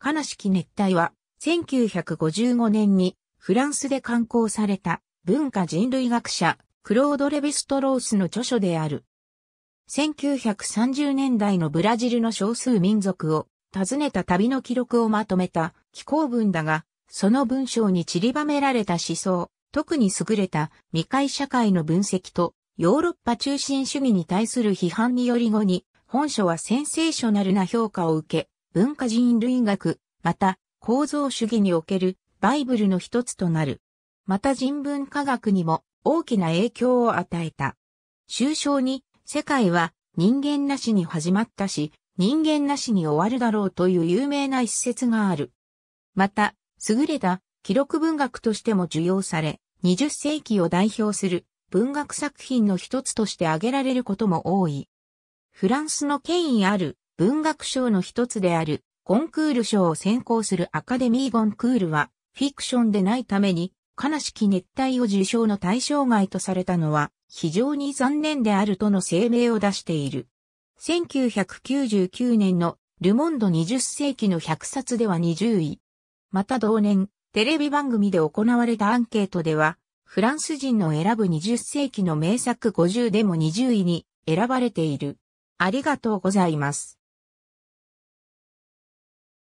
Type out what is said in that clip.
悲しき熱帯は、1955年にフランスで刊行された文化人類学者、クロード・レヴィストロースの著書である。1930年代のブラジルの少数民族を訪ねた旅の記録をまとめた紀行文だが、その文章に散りばめられた思想、特に優れた未開社会の分析とヨーロッパ中心主義に対する批判により後に、本書はセンセーショナルな評価を受け、文化人類学、また構造主義におけるバイブルの一つとなる。また人文科学にも大きな影響を与えた。抽象に世界は人間なしに始まったし、人間なしに終わるだろうという有名な一節がある。また、優れた記録文学としても受容され、20世紀を代表する文学作品の一つとして挙げられることも多い。フランスの権威ある文学賞の一つであるコンクール賞を選考するアカデミーゴンクールはフィクションでないために悲しき熱帯を受賞の対象外とされたのは非常に残念であるとの声明を出している。1999年のルモンド20世紀の100冊では20位。また同年、テレビ番組で行われたアンケートでは、フランス人の選ぶ20世紀の名作50でも20位に選ばれている。ありがとうございます。